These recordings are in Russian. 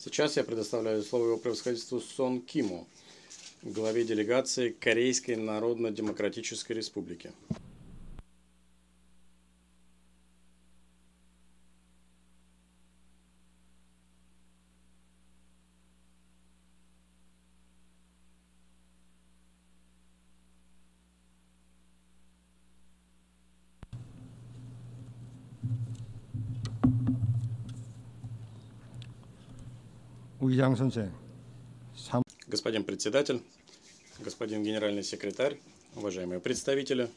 Сейчас я предоставляю слово его превосходительству Сон Киму, главе делегации Корейской Народно-Демократической Республики. Господин председатель, господин генеральный секретарь, уважаемые представители,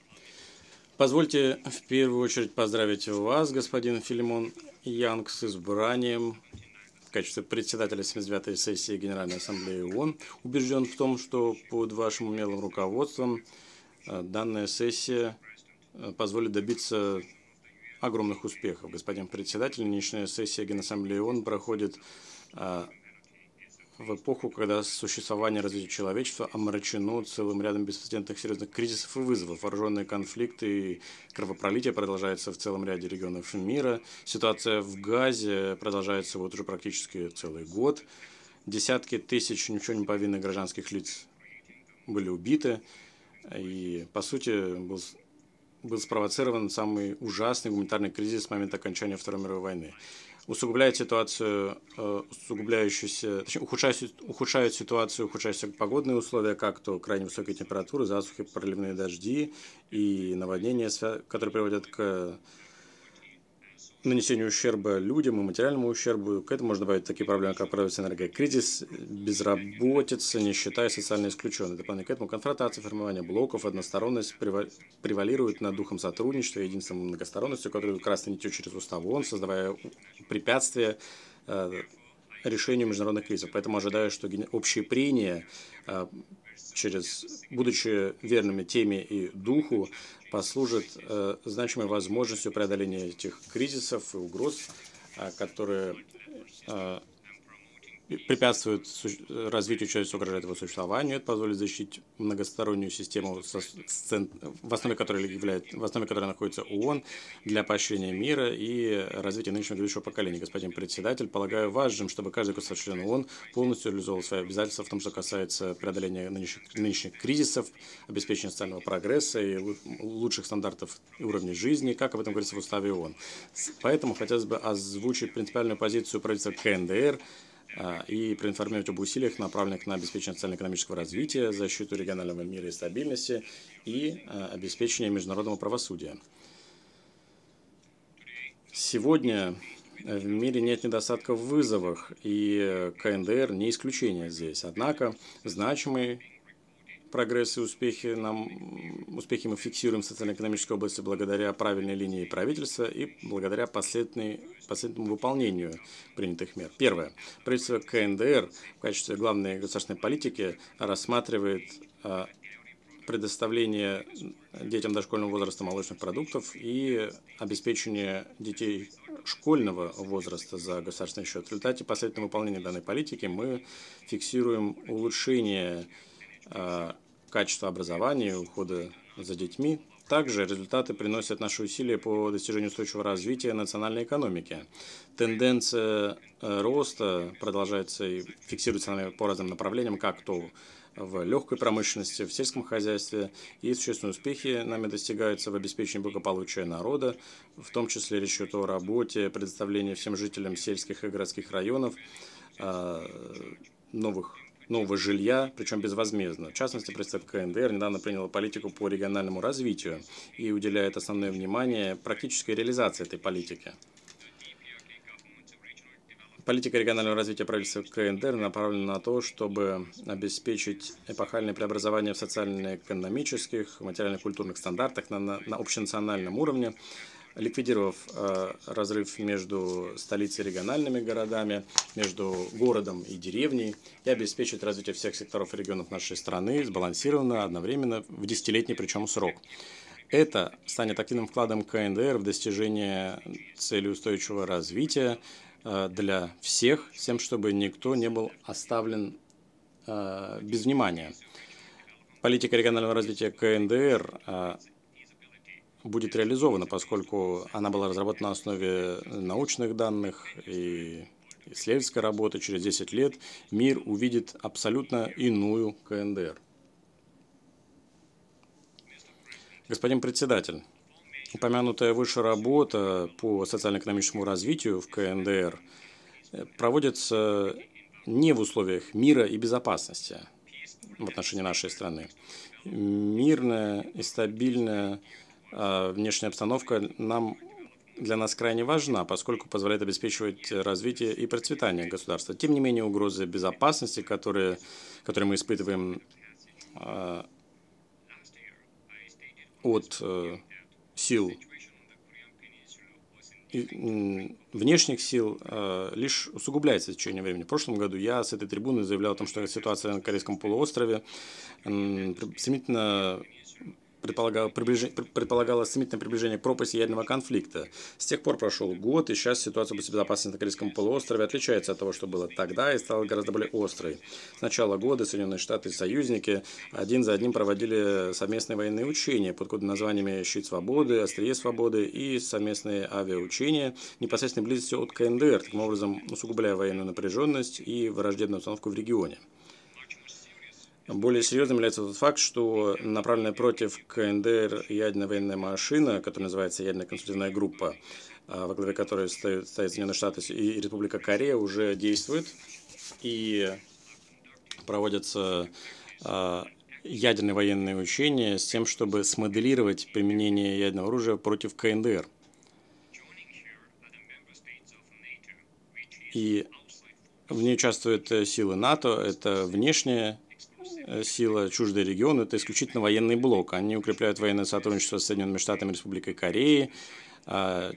позвольте в первую очередь поздравить вас, господин Филимон Янг, с избранием в качестве председателя 79-й сессии Генеральной Ассамблеи ООН. Убежден в том, что под вашим умелым руководством э, данная сессия э, позволит добиться огромных успехов. Господин председатель, нынешняя сессия Генассамблеи ООН проходит э, в эпоху, когда существование развития человечества омрачено целым рядом беспрецедентных серьезных кризисов и вызовов. Вооруженные конфликты и кровопролитие продолжается в целом ряде регионов мира. Ситуация в Газе продолжается вот уже практически целый год. Десятки тысяч ничего не повинных гражданских лиц были убиты. И, по сути, был, был спровоцирован самый ужасный гуманитарный кризис с момента окончания Второй мировой войны усугубляет ситуацию, э, усугубляющуюся, точнее, ухудшают, ухудшают ситуацию, ухудшаются погодные условия, как то крайне высокие температуры, засухи, проливные дожди и наводнения, которые приводят к нанесению ущерба людям и материальному ущербу. К этому можно добавить такие проблемы, как правительство энергокризис, безработица, нищета и социально исключенные. Дополнительно к этому конфронтация, формирование блоков, односторонность превалирует над духом сотрудничества и единством многосторонностью, которые красной нитью через устав ООН, создавая препятствия э, решению международных кризисов. Поэтому ожидаю, что общее прения э, через, будучи верными теме и духу, послужит э, значимой возможностью преодоления этих кризисов и угроз, э, которые э, препятствует развитию человечества, угрожает его существованию. Это позволит защитить многостороннюю систему, в, основе которой является, в основе которой находится ООН, для поощрения мира и развития нынешнего грядущего поколения. Господин председатель, полагаю важным, чтобы каждый государственный член ООН полностью реализовал свои обязательства в том, что касается преодоления нынешних, нынешних кризисов, обеспечения социального прогресса и лучших стандартов и уровней жизни, как об этом говорится в уставе ООН. Поэтому хотелось бы озвучить принципиальную позицию правительства КНДР, а, и проинформировать об усилиях, направленных на обеспечение социально-экономического развития, защиту регионального мира и стабильности и а, обеспечение международного правосудия. Сегодня э, в мире нет недостатка в вызовах, и э, КНДР не исключение здесь. Однако значимый прогресс и успехи, нам, успехи мы фиксируем в социально-экономической области благодаря правильной линии правительства и благодаря последовательному выполнению принятых мер. Первое. Правительство КНДР в качестве главной государственной политики рассматривает а, предоставление детям дошкольного возраста молочных продуктов и обеспечение детей школьного возраста за государственный счет. В результате последовательного выполнения данной политики мы фиксируем улучшение качества образования, ухода за детьми. Также результаты приносят наши усилия по достижению устойчивого развития национальной экономики. Тенденция э, роста продолжается и фиксируется по разным направлениям, как то в легкой промышленности, в сельском хозяйстве, и существенные успехи нами достигаются в обеспечении благополучия народа, в том числе речь идет о работе, предоставлении всем жителям сельских и городских районов э, новых нового жилья, причем безвозмездно. В частности, правительство КНДР недавно приняло политику по региональному развитию и уделяет основное внимание практической реализации этой политики. Политика регионального развития правительства КНДР направлена на то, чтобы обеспечить эпохальное преобразование в социально-экономических, материально-культурных стандартах на, на, на общенациональном уровне, ликвидировав э, разрыв между столицей и региональными городами, между городом и деревней, и обеспечить развитие всех секторов и регионов нашей страны сбалансированно, одновременно, в десятилетний причем срок. Это станет активным вкладом КНДР в достижение цели устойчивого развития э, для всех, с тем, чтобы никто не был оставлен э, без внимания. Политика регионального развития КНДР э, будет реализована, поскольку она была разработана на основе научных данных и исследовательской работы. Через 10 лет мир увидит абсолютно иную КНДР. Господин председатель, упомянутая выше работа по социально-экономическому развитию в КНДР проводится не в условиях мира и безопасности в отношении нашей страны. Мирное и стабильное а, внешняя обстановка нам для нас крайне важна, поскольку позволяет обеспечивать развитие и процветание государства. Тем не менее, угрозы безопасности, которые, которые мы испытываем а, от э, сил внешних сил а, лишь усугубляется в течение времени. В прошлом году я с этой трибуны заявлял о том, что ситуация на Корейском полуострове стремительно предполагало приближ... предполагалось стремительное приближение к пропасти ядерного конфликта. С тех пор прошел год, и сейчас ситуация по безопасности на Корейском полуострове отличается от того, что было тогда, и стала гораздо более острой. С начала года Соединенные Штаты и союзники один за одним проводили совместные военные учения под кодом названиями «Щит свободы», «Острие свободы» и совместные авиаучения непосредственно близости от КНДР, таким образом усугубляя военную напряженность и враждебную установку в регионе. Более серьезным является тот факт, что направленная против КНДР ядерная военная машина, которая называется ядерная консультативная группа, а, во главе которой стоит стоят Соединенные Штаты и Республика Корея, уже действует и проводятся а, ядерные военные учения с тем, чтобы смоделировать применение ядерного оружия против КНДР. И в ней участвуют э, силы НАТО, это внешние Э, сила, чуждый регион, это исключительно военный блок. Они укрепляют военное сотрудничество с Соединенными Штатами Республикой Кореи, а,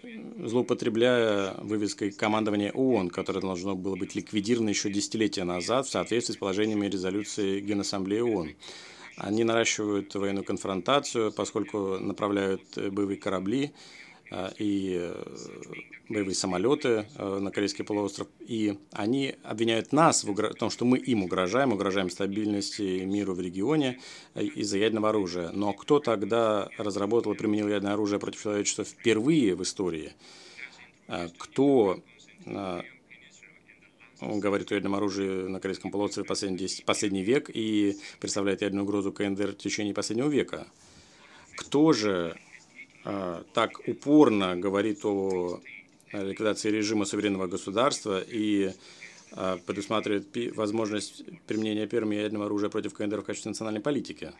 злоупотребляя вывеской командования ООН, которое должно было быть ликвидировано еще десятилетия назад в соответствии с положениями резолюции Генассамблеи ООН. Они наращивают военную конфронтацию, поскольку направляют боевые корабли Э, и э, боевые самолеты э, на Корейский полуостров. И они обвиняют нас в том, что мы им угрожаем, угрожаем стабильности и миру в регионе из-за ядерного оружия. Но кто тогда разработал и применил ядерное оружие против человечества впервые в истории? Кто он говорит о ядерном оружии на Корейском полуострове последний, 10, последний век и представляет ядерную угрозу КНДР в течение последнего века. Кто же Э, так упорно говорит о ликвидации режима суверенного государства и э, предусматривает возможность применения первыми ядерного оружия против КНДР в качестве национальной политики.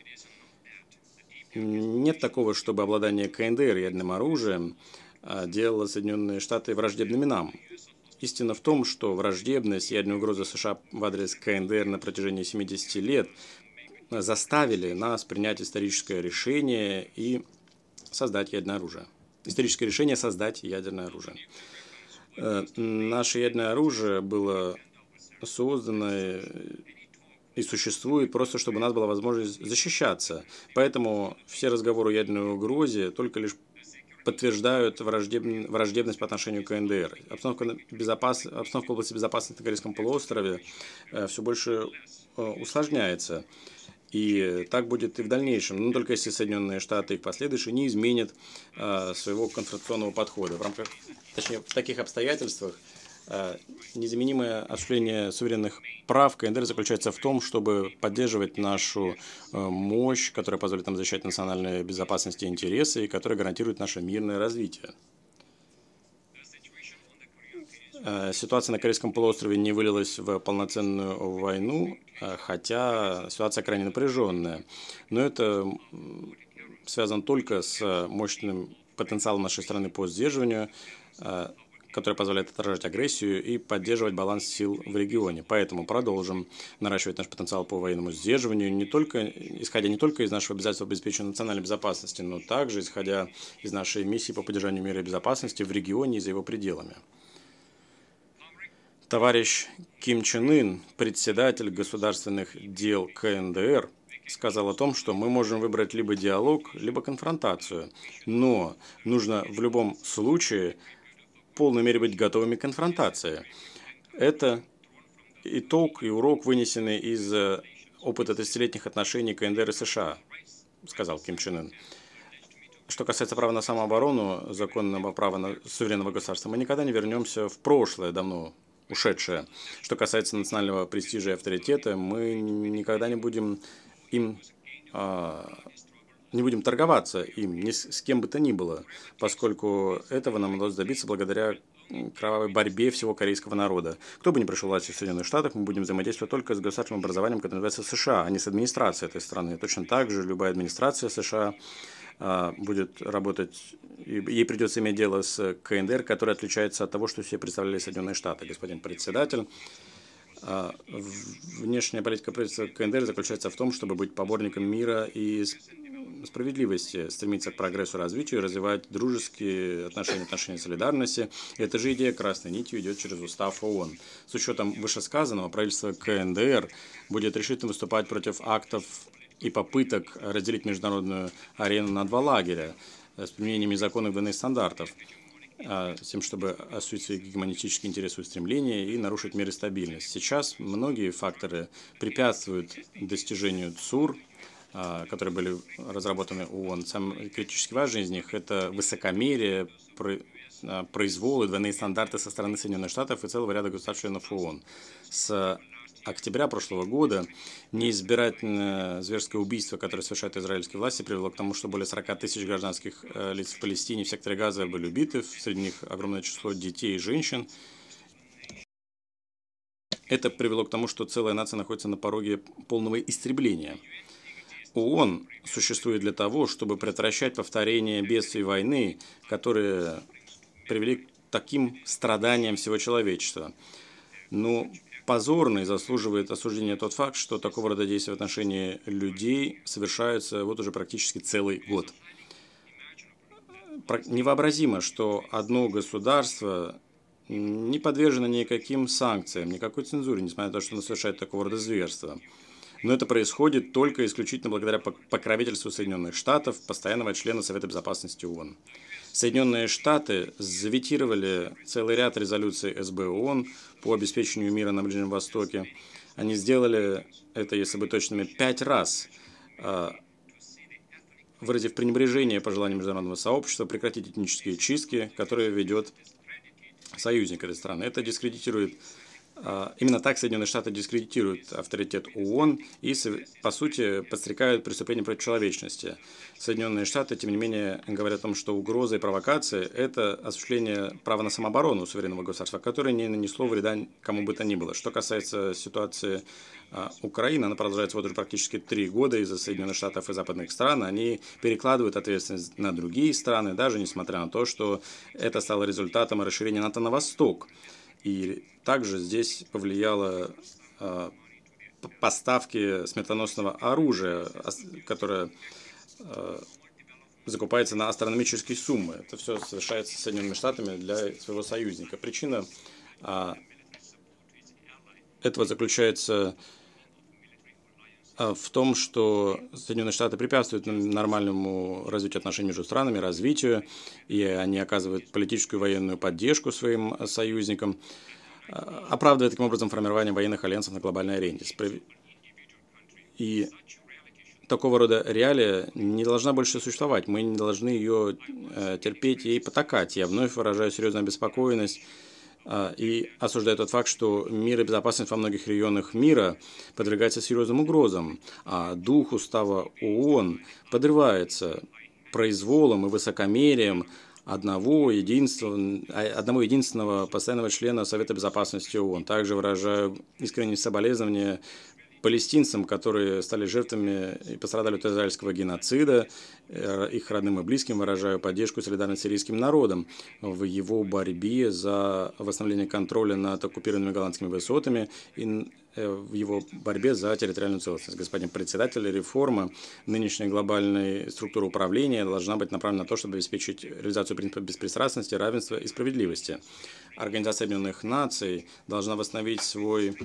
Нет такого, чтобы обладание КНДР ядерным оружием э, делало Соединенные Штаты враждебными нам. Истина в том, что враждебность и ядерная угроза США в адрес КНДР на протяжении 70 лет заставили нас принять историческое решение и создать ядерное оружие. Историческое решение создать ядерное оружие. Э, наше ядерное оружие было создано и существует просто, чтобы у нас была возможность защищаться. Поэтому все разговоры о ядерной угрозе только лишь подтверждают враждеб... враждебность по отношению к НДР. Обстановка, безопас... Обстановка в области безопасности на Корейском полуострове э, все больше э, усложняется. И так будет и в дальнейшем, но только если Соединенные Штаты в последующем не изменят а, своего конфронтационного подхода. В рамках, точнее, в таких обстоятельствах а, Незаменимое осуществление суверенных прав КНДР заключается в том, чтобы поддерживать нашу а, мощь, которая позволит нам защищать национальные безопасности и интересы, и которая гарантирует наше мирное развитие. Ситуация на Корейском полуострове не вылилась в полноценную войну, Э, хотя ситуация крайне напряженная. Но это связано только с мощным потенциалом нашей страны по сдерживанию, э, который позволяет отражать агрессию и поддерживать баланс сил в регионе. Поэтому продолжим наращивать наш потенциал по военному сдерживанию, не только, исходя не только из нашего обязательства обеспечения национальной безопасности, но также исходя из нашей миссии по поддержанию мира и безопасности в регионе и за его пределами. Товарищ Ким Чен Ын, председатель государственных дел КНДР, сказал о том, что мы можем выбрать либо диалог, либо конфронтацию. Но нужно в любом случае в полной мере быть готовыми к конфронтации. Это итог и урок, вынесенный из э, опыта тысячелетних отношений КНДР и США, сказал Ким Чен Ын. Что касается права на самооборону, законного права на суверенного государства, мы никогда не вернемся в прошлое давно ушедшее. Что касается национального престижа и авторитета, мы никогда не будем им а, не будем торговаться им, ни с, с кем бы то ни было, поскольку этого нам удалось добиться благодаря кровавой борьбе всего корейского народа. Кто бы ни пришел власть в Соединенных Штатах, мы будем взаимодействовать только с государственным образованием, которое называется США, а не с администрацией этой страны. Точно так же любая администрация США э, будет работать ей придется иметь дело с э, КНДР, которая отличается от того, что все представляли Соединенные Штаты. Господин председатель, а, внешняя политика правительства КНДР заключается в том, чтобы быть поборником мира и справедливости, стремиться к прогрессу, развитию, развивать дружеские отношения, отношения солидарности. И эта же идея красной нитью идет через устав ООН. С учетом вышесказанного, правительство КНДР будет решительно выступать против актов и попыток разделить международную арену на два лагеря Э, с применением незаконных ДНС стандартов, э, с тем, чтобы осуществить гегемонетические интересы и устремления и нарушить мир и стабильность. Сейчас многие факторы препятствуют достижению ЦУР, э, которые были разработаны ООН. Самый критически важный из них – это высокомерие, произвол и двойные стандарты со стороны Соединенных Штатов и целого ряда государств-членов ООН. С октября прошлого года неизбирательное зверское убийство, которое совершают израильские власти, привело к тому, что более 40 тысяч гражданских э, лиц в Палестине в секторе Газа были убиты, среди них огромное число детей и женщин. Это привело к тому, что целая нация находится на пороге полного истребления. ООН существует для того, чтобы предотвращать повторение бедствий войны, которые привели к таким страданиям всего человечества. Но позорно и заслуживает осуждения тот факт, что такого рода действия в отношении людей совершаются вот уже практически целый год. Невообразимо, что одно государство не подвержено никаким санкциям, никакой цензуре, несмотря на то, что оно совершает такого рода зверства. Но это происходит только исключительно благодаря покровительству Соединенных Штатов, постоянного члена Совета Безопасности ООН. Соединенные Штаты заветировали целый ряд резолюций СБ ООН по обеспечению мира на Ближнем Востоке. Они сделали это, если быть точными, пять раз, а, выразив пренебрежение пожеланиям международного сообщества прекратить этнические чистки, которые ведет союзник этой страны. Это дискредитирует а, именно так Соединенные Штаты дискредитируют авторитет ООН и, по сути, подстрекают преступления против человечности. Соединенные Штаты, тем не менее, говорят о том, что угроза и провокации – это осуществление права на самооборону суверенного государства, которое не нанесло вреда кому бы то ни было. Что касается ситуации а, Украины, она продолжается вот уже практически три года из-за Соединенных Штатов и западных стран. Они перекладывают ответственность на другие страны, даже несмотря на то, что это стало результатом расширения НАТО на восток. И также здесь повлияло а, поставки смертоносного оружия, которое а, закупается на астрономические суммы. Это все совершается Соединенными Штатами для своего союзника. Причина а, этого заключается в Э, в том, что Соединенные Штаты препятствуют нормальному развитию отношений между странами, развитию, и они оказывают политическую и военную поддержку своим э, союзникам, э, оправдывая таким образом формирование военных альянсов на глобальной аренде. И такого рода реалия не должна больше существовать. Мы не должны ее терпеть и потакать. Я вновь выражаю серьезную обеспокоенность а, и осуждает тот факт, что мир и безопасность во многих регионах мира подвергается серьезным угрозам, а дух устава ООН подрывается произволом и высокомерием одного, единственного, а, одного единственного постоянного члена Совета Безопасности ООН. Также выражаю искренние соболезнования палестинцам, которые стали жертвами и пострадали от израильского геноцида, э, их родным и близким выражаю поддержку и солидарность сирийским народом в его борьбе за восстановление контроля над оккупированными голландскими высотами и э, в его борьбе за территориальную целостность. Господин председатель, реформа нынешней глобальной структуры управления должна быть направлена на то, чтобы обеспечить реализацию принципа беспристрастности, равенства и справедливости. Организация Объединенных Наций должна восстановить свой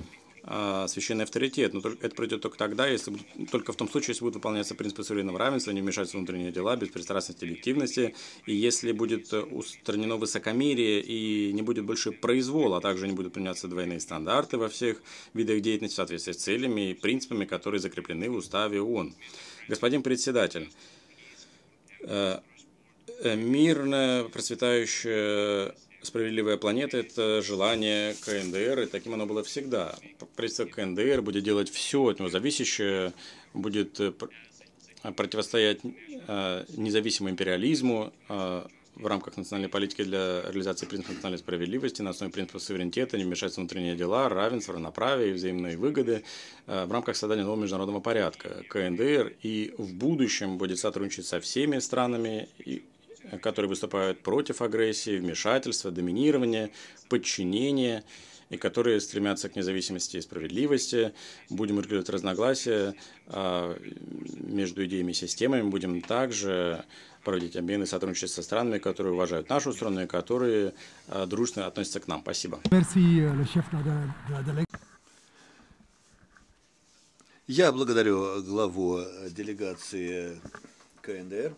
а, священный авторитет. Но это пройдет только тогда, если только в том случае, если будут выполняться принципы суверенного равенства, не вмешательства внутренние дела, беспристрастности, объективности, и если будет э, устранено высокомерие и не будет больше произвола, а также не будут применяться двойные стандарты во всех видах деятельности в соответствии с целями и принципами, которые закреплены в Уставе ООН. Господин председатель, э, Э, мирная, процветающая, справедливая планета – это желание КНДР, и таким оно было всегда. Правительство КНДР будет делать все от него зависящее, будет э, э, противостоять независимому империализму, в рамках национальной политики для реализации принципа национальной справедливости на основе принципа суверенитета, не вмешаться в внутренние дела, равенство равноправия и взаимные выгоды в рамках создания нового международного порядка. КНДР и в будущем будет сотрудничать со всеми странами и которые выступают против агрессии, вмешательства, доминирования, подчинения, и которые стремятся к независимости и справедливости. Будем регулировать разногласия а, между идеями и системами. Будем также проводить обмены и сотрудничество со странами, которые уважают нашу страну и которые а, дружно относятся к нам. Спасибо. Э, Я благодарю главу делегации КНДР.